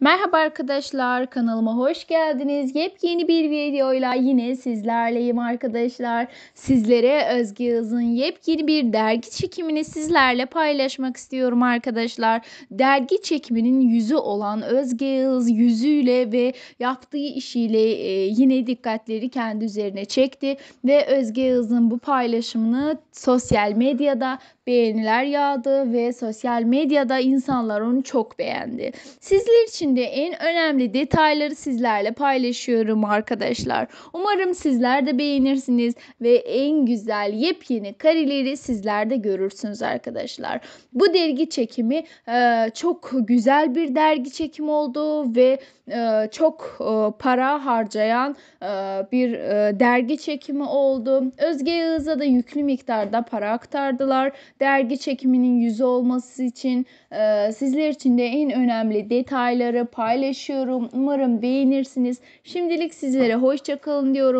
Merhaba arkadaşlar kanalıma hoş geldiniz. Yepyeni bir videoyla yine sizlerleyim arkadaşlar. Sizlere Özge Yıldız'ın yepyeni bir dergi çekimini sizlerle paylaşmak istiyorum arkadaşlar. Dergi çekiminin yüzü olan Özge Yıldız yüzüyle ve yaptığı işiyle e, yine dikkatleri kendi üzerine çekti. Ve Özge Yıldız'ın bu paylaşımını sosyal medyada beğeniler yağdı ve sosyal medyada insanlar onu çok beğendi. Sizler için de en önemli detayları sizlerle paylaşıyorum arkadaşlar. Umarım sizler de beğenirsiniz ve en güzel yepyeni karileri sizler de görürsünüz arkadaşlar. Bu dergi çekimi e, çok güzel bir dergi çekimi oldu ve e, çok e, para harcayan bir dergi çekimi oldu. Özge Yağız'a da yüklü miktarda para aktardılar dergi çekiminin yüzü olması için e, sizler için de en önemli detayları paylaşıyorum. Umarım beğenirsiniz. Şimdilik sizlere hoşça kalın diyorum.